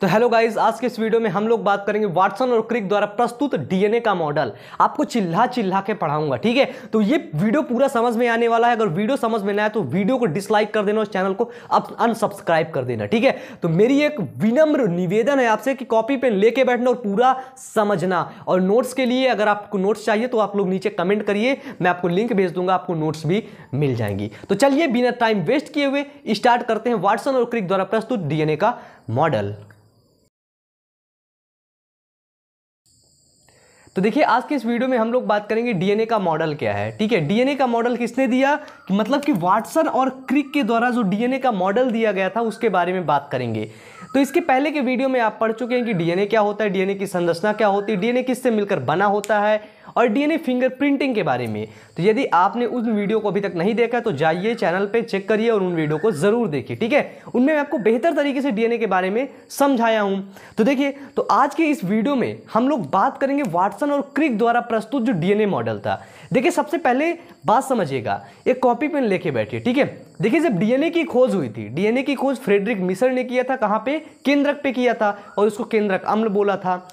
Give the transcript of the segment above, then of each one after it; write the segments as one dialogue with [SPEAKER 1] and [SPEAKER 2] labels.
[SPEAKER 1] तो hello guys आज के इस वीडियो में हम लोग बात करेंगे वाटसन और क्रिक द्वारा प्रस्तुत डीएनए का मॉडल आपको चिल्ला चिल्ला के पढ़ाऊंगा ठीक है तो ये वीडियो पूरा समझ में आने वाला है अगर वीडियो समझ में ना आए तो वीडियो को डिसलाइक कर देना और चैनल को अब अनसब्सक्राइब कर देना ठीक है तो मेरी एक विनम्र निवेदन है आपसे कि कॉपी पेन लेके बैठना और पूरा समझना और नोट्स के लिए अगर आपको नोट्स चाहिए तो आप लोग नीचे कमेंट करिए मैं आपको लिंक भेज दूंगा आपको नोट्स भी मिल जाएंगी तो चलिए बिना टाइम वेस्ट किए हुए स्टार्ट करते हैं वाटसन और क्रिक द्वारा प्रस्तुत डीएनए का मॉडल तो देखिए आज के इस वीडियो में हम लोग बात करेंगे डीएनए का मॉडल क्या है ठीक है डीएनए का मॉडल किसने दिया मतलब कि वाटसन और क्रिक के द्वारा जो डीएनए का मॉडल दिया गया था उसके बारे में बात करेंगे तो इसके पहले के वीडियो में आप पढ़ चुके हैं कि डीएनए क्या होता है डीएनए की संरचना क्या होती है डीएनए किससे मिलकर बना होता है और डीएनए फिंगरप्रिंटिंग के बारे में तो यदि आपने उस वीडियो को अभी तक नहीं देखा तो जाइए चैनल पे चेक करिए और उन वीडियो को ज़रूर देखिए ठीक है उनमें मैं आपको बेहतर तरीके से डीएनए के बारे में समझाया हूं तो देखिए तो आज के इस वीडियो में हम लोग बात करेंगे वाटसन और क्रिक द्वारा प्रस्तुत जो डीएनए मॉडल था देखिए सबसे पहले बात समझिएगा एक कॉपी पेन लेके बैठिए ठीक है देखिए जब डीएनए की खोज हुई थी डीएनए की खोज फ्रेडरिक मिसर ने किया था कहाँ पे केंद्रक पे किया था और उसको केंद्रक अम्ल बोला था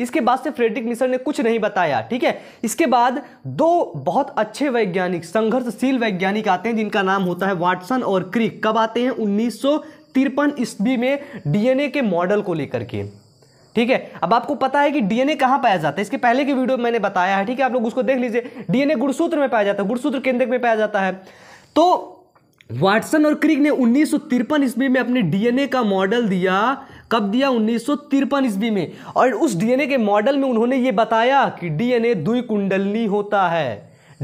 [SPEAKER 1] इसके बाद से फ्रेडरिक मिसर ने कुछ नहीं बताया ठीक है इसके बाद दो बहुत अच्छे वैज्ञानिक संघर्षशील वैज्ञानिक आते हैं जिनका नाम होता है वाटसन और क्रिक कब आते हैं उन्नीस तिरपन ईस्वी में डीएनए के मॉडल को लेकर के ठीक है अब आपको पता है कि डीएनए कहाँ पाया जाता है इसके पहले की वीडियो मैंने बताया है ठीक है आप लोग उसको देख लीजिए डीएनए गुड़सूत्र में पाया जाता है गुड़सूत्र केंद्र में पाया जाता है तो वाटसन और क्रिक ने उन्नीस ईस्वी में अपने डीएनए का मॉडल दिया कब दिया उन्नीस ईस्वी में और उस डीएनए के मॉडल में उन्होंने ये बताया कि डीएनए दुई कुंडलनी होता है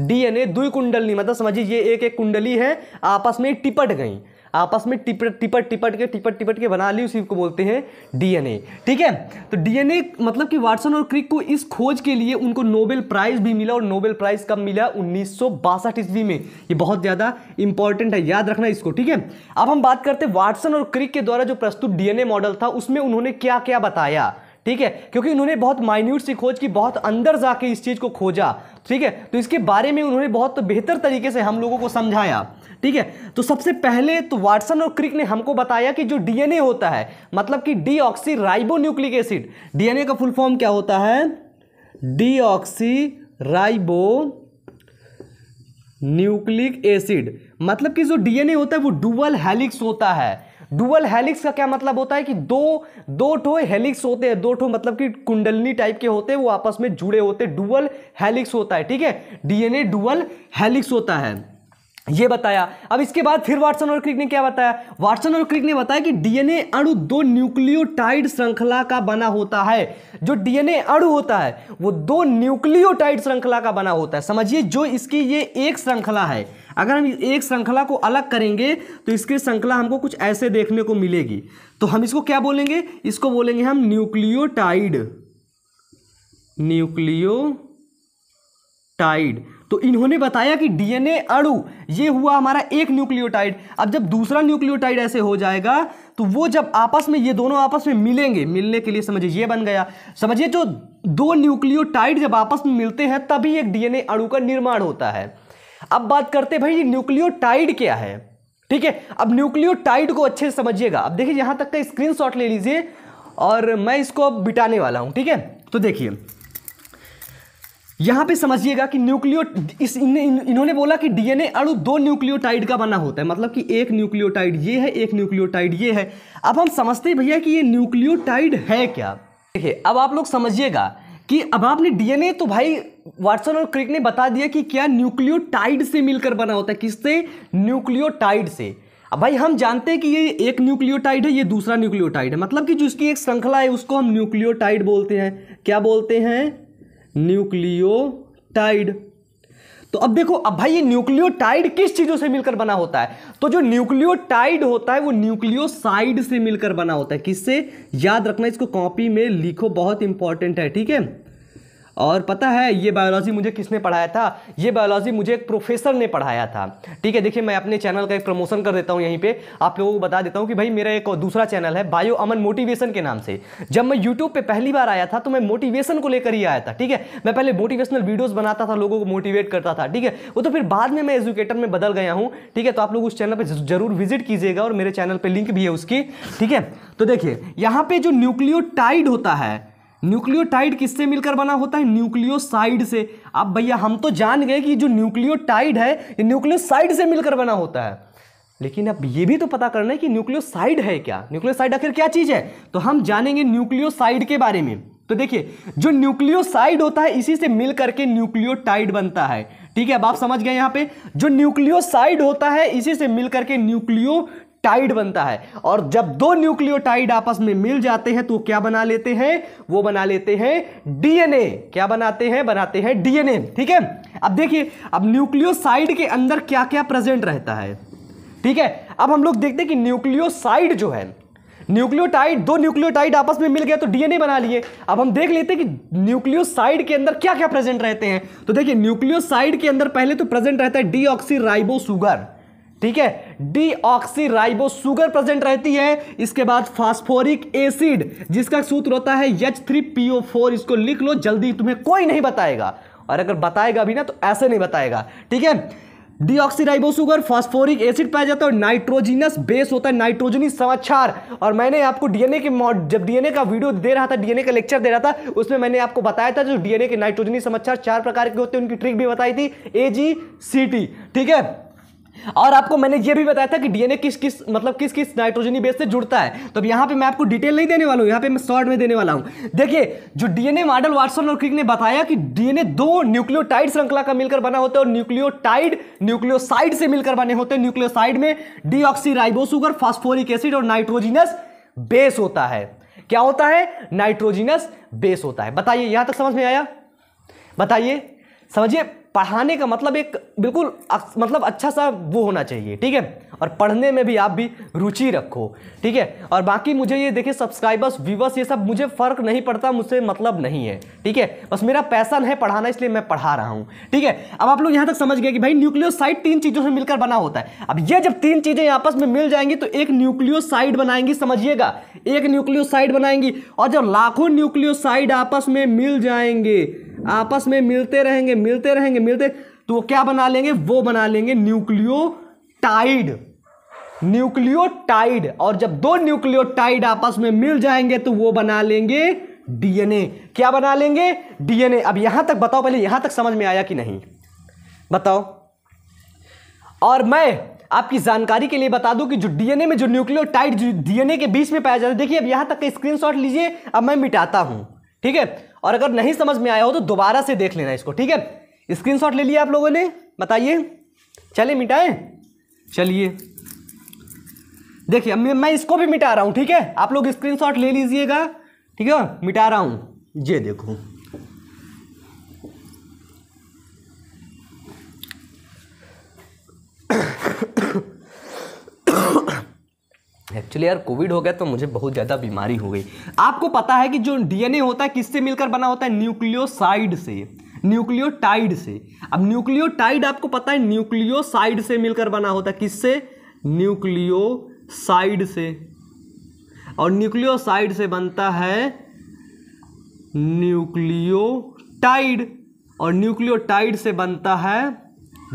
[SPEAKER 1] डीएनए दुई कुंडलनी मतलब समझिए ये एक एक कुंडली है आपस में टिपट गई आपस में टिपट टिपट टिपट के टिपट टिपट के बना ली उसी को बोलते हैं डीएनए ठीक है तो डीएनए मतलब कि वाटसन और क्रिक को इस खोज के लिए उनको नोबेल प्राइज भी मिला और नोबेल प्राइज कब मिला उन्नीस ईस्वी में ये बहुत ज़्यादा इंपॉर्टेंट है याद रखना इसको ठीक है अब हम बात करते हैं वाटसन और क्रिक के द्वारा जो प्रस्तुत डीएनए मॉडल था उसमें उन्होंने क्या क्या बताया ठीक है क्योंकि उन्होंने बहुत माइन्यूट सी खोज की बहुत अंदर जाके इस चीज़ को खोजा ठीक है तो इसके बारे में उन्होंने बहुत बेहतर तरीके से हम लोगों को समझाया ठीक है तो सबसे पहले तो वाटसन और क्रिक ने हमको बताया कि जो डीएनए होता है मतलब कि डीऑक्सी राइबोन्यूक्लिक एसिड डीएनए का फुल फॉर्म क्या होता है डीऑक्सी राइबो न्यूक्लिक एसिड मतलब कि जो डीएनए होता है वो डुअल हेलिक्स होता है डुअल हेलिक्स का क्या मतलब होता है कि दो दो ठो हेलिक्स होते हैं दो ठो मतलब कि कुंडलनी टाइप के होते हैं वो आपस में जुड़े होते हैं डुअल हेलिक्स होता है ठीक है डीएनए डुअल हेलिक्स होता है ये बताया अब इसके बाद फिर वाटसन और क्रिक ने क्या बताया वाटसन और क्रिक ने बताया कि डीएनए अणु दो न्यूक्लियोटाइड श्रृंखला का बना होता है जो डीएनए अणु होता है वो दो न्यूक्लियोटाइड श्रृंखला का बना होता है समझिए जो इसकी ये एक श्रृंखला है अगर हम एक श्रृंखला को अलग करेंगे तो इसकी श्रृंखला हमको कुछ ऐसे देखने को मिलेगी तो हम इसको क्या बोलेंगे इसको बोलेंगे हम न्यूक्लियोटाइड टाइड तो इन्होंने बताया कि डीएनए अड़ु ये हुआ हमारा एक न्यूक्लियोटाइड अब जब दूसरा न्यूक्लियोटाइड ऐसे हो जाएगा तो वो जब आपस में ये दोनों आपस में मिलेंगे मिलने के लिए समझिए ये बन गया समझिए जो दो न्यूक्लियोटाइड जब आपस में मिलते हैं तभी एक डीएनए अड़ू का निर्माण होता है अब बात करते हैं भाई ये न्यूक्लियोटाइड क्या है ठीक है अब न्यूक्लियोटाइड को अच्छे से समझिएगा अब देखिए यहां तक का स्क्रीन ले लीजिए और मैं इसको बिटाने वाला हूं ठीक है तो देखिए यहां पे समझिएगा कि न्यूक्लियो इस इन, इन, इन्होंने बोला कि डीएनए अणु दो न्यूक्लियोटाइड का बना होता है मतलब कि एक न्यूक्लियोटाइड ये है एक न्यूक्लियोटाइड ये है अब हम समझते हैं भैया कि ये न्यूक्लियोटाइड है क्या देखिए अब आप लोग समझिएगा कि अब आपने डीएनए तो भाई वाटसन और क्रिक ने बता दिया कि क्या न्यूक्लियोटाइड से मिलकर बना होता है किससे न्यूक्लियोटाइड से अब भाई हम जानते हैं कि ये एक न्यूक्लियोटाइड है ये दूसरा न्यूक्लियोटाइड है मतलब कि जो इसकी एक श्रृंखला है उसको हम न्यूक्लियोटाइड बोलते हैं क्या बोलते हैं न्यूक्लियोटाइड तो अब देखो अब भाई ये न्यूक्लियोटाइड किस चीजों से मिलकर बना होता है तो जो न्यूक्लियोटाइड होता है वो न्यूक्लियोसाइड से मिलकर बना होता है किससे याद रखना इसको कॉपी में लिखो बहुत इंपॉर्टेंट है ठीक है और पता है ये बायोलॉजी मुझे किसने पढ़ाया था ये बायोलॉजी मुझे एक प्रोफेसर ने पढ़ाया था ठीक है देखिए मैं अपने चैनल का एक प्रमोशन कर देता हूँ यहीं पे आप लोगों को बता देता हूँ कि भाई मेरा एक दूसरा चैनल है बायो अमन मोटिवेशन के नाम से जब मैं यूट्यूब पर पहली बार आया था तो मैं मोटिवेशन को लेकर ही आया था ठीक है मैं पहले मोटिवेशनल वीडियोज़ बनाता था लोगों को मोटिवेट करता था ठीक है वो तो फिर बाद में मैं एजुकेटर में बदल गया हूँ ठीक है तो आप लोग उस चैनल पर जरूर विजिट कीजिएगा और मेरे चैनल पर लिंक भी है उसकी ठीक है तो देखिए यहाँ पे जो न्यूक्लियोटाइड होता है न्यूक्लियोटाइड किससे मिलकर बना होता है न्यूक्लियोसाइड से अब भैया हम तो जान गए कि जो न्यूक्लियोटाइड है ये न्यूक्लियोसाइड से मिलकर बना होता है लेकिन अब ये भी तो पता करना है कि न्यूक्लियोसाइड है क्या न्यूक्लियोसाइड आखिर क्या चीज़ है तो हम जानेंगे न्यूक्लियोसाइड के बारे में तो देखिए जो न्यूक्लियोसाइड होता है इसी से मिल करके न्यूक्लियोटाइड बनता है ठीक है अब आप समझ गए यहाँ पे जो न्यूक्लियोसाइड होता है इसी से मिल करके न्यूक्लियो टाइड बनता है और जब दो न्यूक्लियोटाइड आपस में मिल जाते हैं तो क्या बना लेते हैं वो बना लेते हैं डीएनए क्या बनाते हैं बनाते हैं डीएनए ठीक है अब देखिए अब न्यूक्लियोसाइड के अंदर क्या क्या प्रेजेंट रहता है ठीक है अब हम लोग देखते हैं कि न्यूक्लियोसाइड जो है न्यूक्लियोटाइड दो न्यूक्लियोटाइड आपस में मिल गए तो डीएनए बना लिए अब हम देख लेते हैं कि न्यूक्लियोसाइड के अंदर क्या क्या प्रेजेंट रहते हैं तो देखिए न्यूक्लियोसाइड के अंदर पहले तो प्रेजेंट रहता है डीऑक्सी राइबो शुगर ठीक है डीऑक्सीराइबो सुगर प्रेजेंट रहती है इसके बाद फास्फोरिक एसिड जिसका सूत्र होता है एच थ्री फोर इसको लिख लो जल्दी तुम्हें कोई नहीं बताएगा और अगर बताएगा भी ना तो ऐसे नहीं बताएगा ठीक है डीऑक्सीराइबोसुगर फास्फोरिक एसिड पाया जाता है और नाइट्रोजिनस बेस होता है नाइट्रोजनी समाचार और मैंने आपको डीएनए के जब डीएनए का वीडियो दे रहा था डीएनए का लेक्चर दे रहा था उसमें मैंने आपको बताया था जो डीएनए के नाइट्रोजनी समाचार चार प्रकार के होते हैं उनकी ट्रिक भी बताई थी ए जी सी टी ठीक है और आपको मैंने ये भी बताया था कि डीएनए किस किस मतलब किस किस नाइट्रोजनी बेस से जुड़ता है तो अब यहाँ पे मैं आपको डिटेल नहीं देने वाला हूँ यहाँ पे मैं शॉर्ट में देने वाला हूँ देखिए जो डीएनए मॉडल वाटसन और क्रिक ने बताया कि डीएनए दो न्यूक्लियोटाइड श्रृंखला का मिलकर बना होता है और न्यूक्लियोटाइड न्यूक्लियोसाइड से मिलकर बने होते हैं न्यूक्लियोसाइड में डीऑक्सीराइबोसुगर फास्फोरिक एसिड और नाइट्रोजीनस बेस होता है क्या होता है नाइट्रोजीनस बेस होता है बताइए यहाँ तक समझ में आया बताइए समझिए पढ़ाने का मतलब एक बिल्कुल मतलब अच्छा सा वो होना चाहिए ठीक है और पढ़ने में भी आप भी रुचि रखो ठीक है और बाकी मुझे ये देखिए सब्सक्राइबर्स व्यूवर्स ये सब मुझे फ़र्क नहीं पड़ता मुझसे मतलब नहीं है ठीक है बस मेरा पैसन है पढ़ाना इसलिए मैं पढ़ा रहा हूँ ठीक है अब आप लोग यहाँ तक समझ गए कि भाई न्यूक्लियोसाइड तीन चीज़ों से मिलकर बना होता है अब ये जब तीन चीज़ें आपस में मिल जाएंगी तो एक न्यूक्लियोसाइड बनाएंगी समझिएगा एक न्यूक्लियोसाइड बनाएंगी और जब लाखों न्यूक्लियोसाइड आपस में मिल जाएंगे आपस में मिलते रहेंगे मिलते रहेंगे मिलते तो वो क्या बना लेंगे वो बना लेंगे न्यूक्लियोटाइड न्यूक्लियोटाइड और जब दो न्यूक्लियोटाइड आपस में मिल जाएंगे तो वो बना लेंगे डीएनए क्या बना लेंगे डीएनए अब यहां तक बताओ पहले यहां तक समझ में आया कि नहीं बताओ और मैं आपकी जानकारी के लिए बता दूं कि जो डीएनए में जो न्यूक्लियोटाइड डीएनए के बीच में पाया जाता है देखिए अब यहां तक का स्क्रीनशॉट लीजिए अब मैं मिटाता हूं ठीक है और अगर नहीं समझ में आया हो तो दोबारा से देख लेना इसको ठीक है स्क्रीनशॉट ले लिया आप लोगों ने बताइए चले मिटाए चलिए देखिए मैं मैं इसको भी मिटा रहा हूँ ठीक है आप लोग स्क्रीनशॉट ले लीजिएगा ठीक है मिटा रहा हूँ ये देखो एक्चुअली यार कोविड हो गया तो मुझे बहुत ज़्यादा बीमारी हो गई आपको पता है कि जो डीएनए होता है किससे मिलकर बना होता है न्यूक्लियोसाइड से न्यूक्लियोटाइड से अब न्यूक्लियोटाइड आपको पता है न्यूक्लियोसाइड से मिलकर बना होता है किससे न्यूक्लियोसाइड से और न्यूक्लियोसाइड से बनता है न्यूक्लियोटाइड और न्यूक्लियोटाइड से बनता है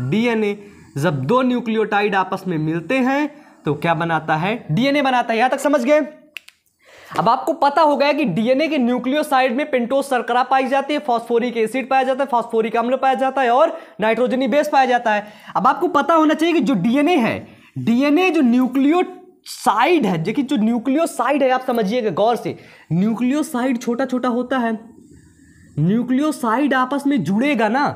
[SPEAKER 1] डीएनए जब दो न्यूक्लियोटाइड आपस में मिलते हैं तो क्या बनाता है डीएनए बनाता है यहां तक समझ गए अब आपको पता हो गया कि डीएनए के न्यूक्लियोसाइड में पेंटोस सरकरा पाई जाती है फॉस्फोरिक एसिड पाया जाता है फॉस्फोरिक अम्ल पाया जाता है और नाइट्रोजनी बेस पाया जाता है अब आपको पता होना चाहिए कि जो डीएनए है डीएनए जो न्यूक्लियो साइड है देखिए जो न्यूक्लियोसाइड है आप समझिएगा गौर से न्यूक्लियोसाइड छोटा छोटा होता है न्यूक्लियोसाइड आपस में जुड़ेगा ना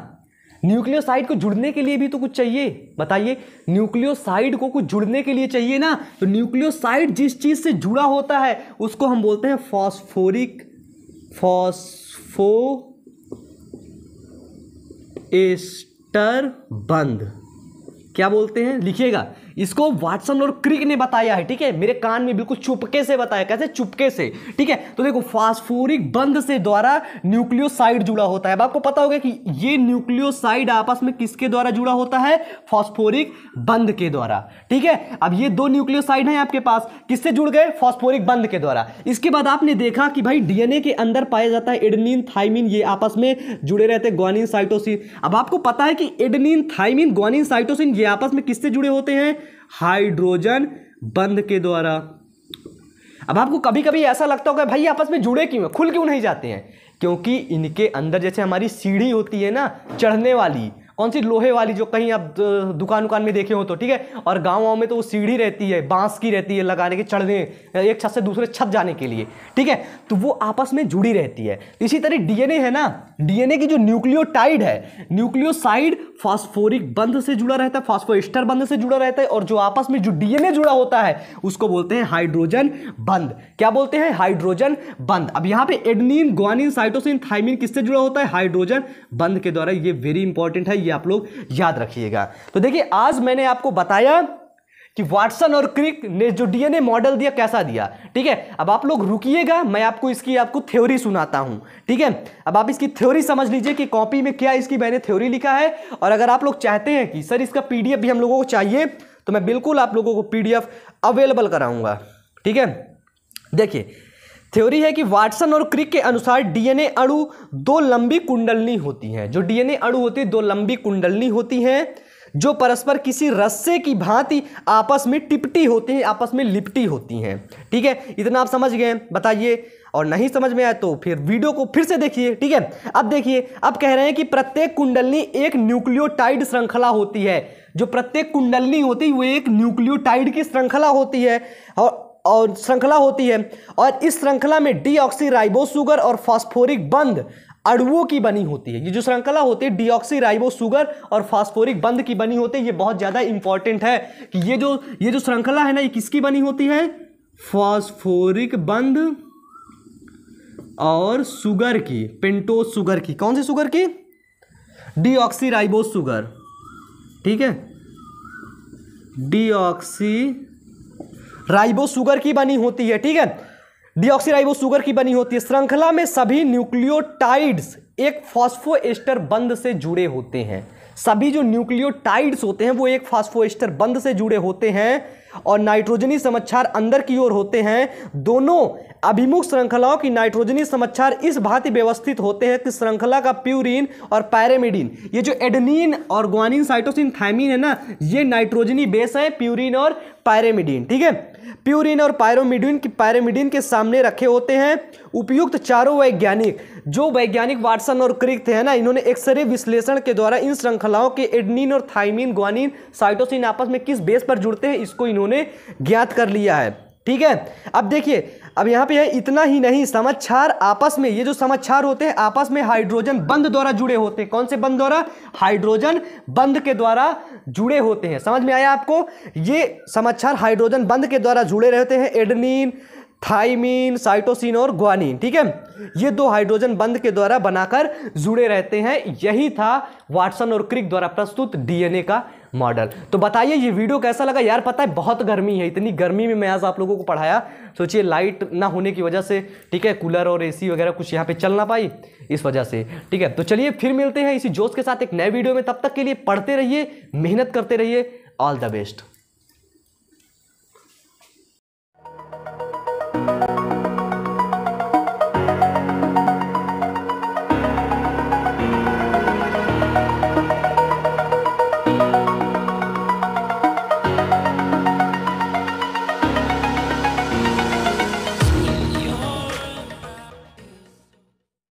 [SPEAKER 1] न्यूक्लियोसाइड को जुड़ने के लिए भी तो कुछ चाहिए बताइए न्यूक्लियोसाइड को कुछ जुड़ने के लिए चाहिए ना तो न्यूक्लियोसाइड जिस चीज़ से जुड़ा होता है उसको हम बोलते हैं फॉस्फोरिक फॉस्फो एस्टर बंद क्या बोलते हैं लिखिएगा इसको वाटसन और क्रिक ने बताया है ठीक है मेरे कान में बिल्कुल चुपके से बताया कैसे चुपके से ठीक है तो देखो फास्फोरिक बंध से द्वारा न्यूक्लियोसाइड जुड़ा होता है अब आपको पता होगा कि ये न्यूक्लियोसाइड आपस में किसके द्वारा जुड़ा होता है फॉस्फोरिक बंध के द्वारा ठीक है अब ये दो न्यूक्लियोसाइड है आपके पास किससे जुड़ गए फॉस्फोरिक बंध के द्वारा इसके बाद आपने देखा कि भाई डीएनए के अंदर पाया जाता है एडनिन थाइमिन ये आपस में जुड़े रहते हैं ग्वानिन साइटोसिन अब आपको पता है कि एडनिन थाइमिन ग्वानिन साइटोसिन ये आपस में किससे जुड़े होते हैं हाइड्रोजन बंध के द्वारा अब आपको कभी कभी ऐसा लगता होगा भाई आपस में जुड़े क्यों खुल क्यों नहीं जाते हैं क्योंकि इनके अंदर जैसे हमारी सीढ़ी होती है ना चढ़ने वाली कौन सी लोहे वाली जो कहीं आप दुकान वकान में देखे हो तो ठीक है और गाँव वाँव में तो वो सीढ़ी रहती है बांस की रहती है लगाने की चढ़ने एक छत से दूसरे छत जाने के लिए ठीक है तो वो आपस में जुड़ी रहती है इसी तरह डीएनए है ना डीएनए की जो न्यूक्लियोटाइड है न्यूक्लियोसाइड फास्फोरिक बंध से जुड़ा रहता है फॉस्फोस्टर बंध से जुड़ा रहता है और जो आपस में जो डीएनए जुड़ा होता है उसको बोलते हैं हाइड्रोजन बंध क्या बोलते हैं हाइड्रोजन बंध अब यहाँ पे एडनिन ग्वानिन साइटोसिन थाइमिन किससे जुड़ा होता है हाइड्रोजन बंध के द्वारा ये वेरी इंपॉर्टेंट है ये भी आप लोग याद रखिएगा तो देखिए आज मैंने आपको बताया कि वाटसन और क्रिक ने जो डीएनए मॉडल दिया कैसा दिया ठीक है अब आप लोग रुकिएगा मैं आपको इसकी आपको थ्योरी सुनाता हूं ठीक है अब आप इसकी थ्योरी समझ लीजिए कि कॉपी में क्या इसकी मैंने थ्योरी लिखा है और अगर आप लोग चाहते हैं कि सर इसका पीडीएफ भी हम लोगों को चाहिए तो मैं बिल्कुल आप लोगों को पी अवेलेबल कराऊंगा ठीक है देखिए थ्योरी है कि वाटसन और क्रिक के अनुसार डीएनए अणु दो लंबी कुंडलनी होती हैं जो डीएनए अणु होती है दो लंबी कुंडलनी होती हैं जो परस्पर किसी रस्से की भांति आपस में टिपटी होती हैं आपस में लिपटी होती हैं ठीक है इतना आप समझ गए बताइए और नहीं समझ में आए तो फिर वीडियो को फिर से देखिए ठीक है अब देखिए अब कह रहे हैं कि प्रत्येक कुंडलनी एक न्यूक्लियोटाइड श्रृंखला होती है जो प्रत्येक कुंडलनी होती है वो एक न्यूक्लियोटाइड की श्रृंखला होती है और और श्रृंखला होती है और इस श्रृंखला में डी राइबो शुगर और फास्फोरिक बंद अड़ुओं की बनी होती है ये जो श्रृंखला होती है डीऑक्सी राइबो और फास्फोरिक बंद की बनी होती है ये बहुत ज़्यादा इंपॉर्टेंट है कि ये जो ये जो श्रृंखला है ना ये किसकी बनी होती है फॉस्फोरिक बंद और सुगर की पेंटो सुगर की कौन सी सुगर की डी राइबो शुगर ठीक है डीऑक्सी राइबो शुगर की बनी होती है ठीक है डिऑक्सीराइबो शुगर की बनी होती है श्रृंखला में सभी न्यूक्लियोटाइड्स एक फॉस्फोएस्टर बंद से जुड़े होते हैं सभी जो न्यूक्लियोटाइड्स होते हैं वो एक फास्फोएस्टर बंद से जुड़े होते हैं और नाइट्रोजनी समाचार अंदर की ओर होते हैं दोनों अभिमुख श्रृंखलाओं की नाइट्रोजनी समाचार इस भांति व्यवस्थित होते हैं कि श्रृंखला का प्यूरिन और पैरामिडिन ये जो एडनिन और ग्वानिन साइटोसिन थायमिन है ना ये नाइट्रोजनी बेस है प्यूरिन और पायरेमिडिन ठीक है प्यूरिन और पायरोमिडिन की पायरेमिडिन के सामने रखे होते हैं उपयुक्त चारों वैज्ञानिक जो वैज्ञानिक वाटसन और क्रिक थे ना इन्होंने एक्सरे विश्लेषण के द्वारा इन श्रृंखला श्रृंखलाओं के एडनिन और थाइमिन ग्वानिन साइटोसिन आपस में किस बेस पर जुड़ते हैं इसको इन्होंने ज्ञात कर लिया है ठीक है अब देखिए अब यहाँ पे है इतना ही नहीं समाचार आपस में ये जो समाचार होते हैं आपस में हाइड्रोजन बंद द्वारा जुड़े होते हैं कौन से बंद द्वारा हाइड्रोजन बंद के द्वारा जुड़े होते हैं समझ में आया आपको ये समाचार हाइड्रोजन बंद के द्वारा जुड़े रहते हैं एडनिन थाइमीन साइटोसिन और ग्वानिन ठीक है ये दो हाइड्रोजन बंद के द्वारा बनाकर जुड़े रहते हैं यही था वाटसन और क्रिक द्वारा प्रस्तुत डीएनए का मॉडल तो बताइए ये वीडियो कैसा लगा यार पता है बहुत गर्मी है इतनी गर्मी में मैं आज आप लोगों को पढ़ाया सोचिए लाइट ना होने की वजह से ठीक है कूलर और एसी वगैरह कुछ यहाँ पे चल ना पाई इस वजह से ठीक है तो चलिए फिर मिलते हैं इसी जोश के साथ एक नए वीडियो में तब तक के लिए पढ़ते रहिए मेहनत करते रहिए ऑल द बेस्ट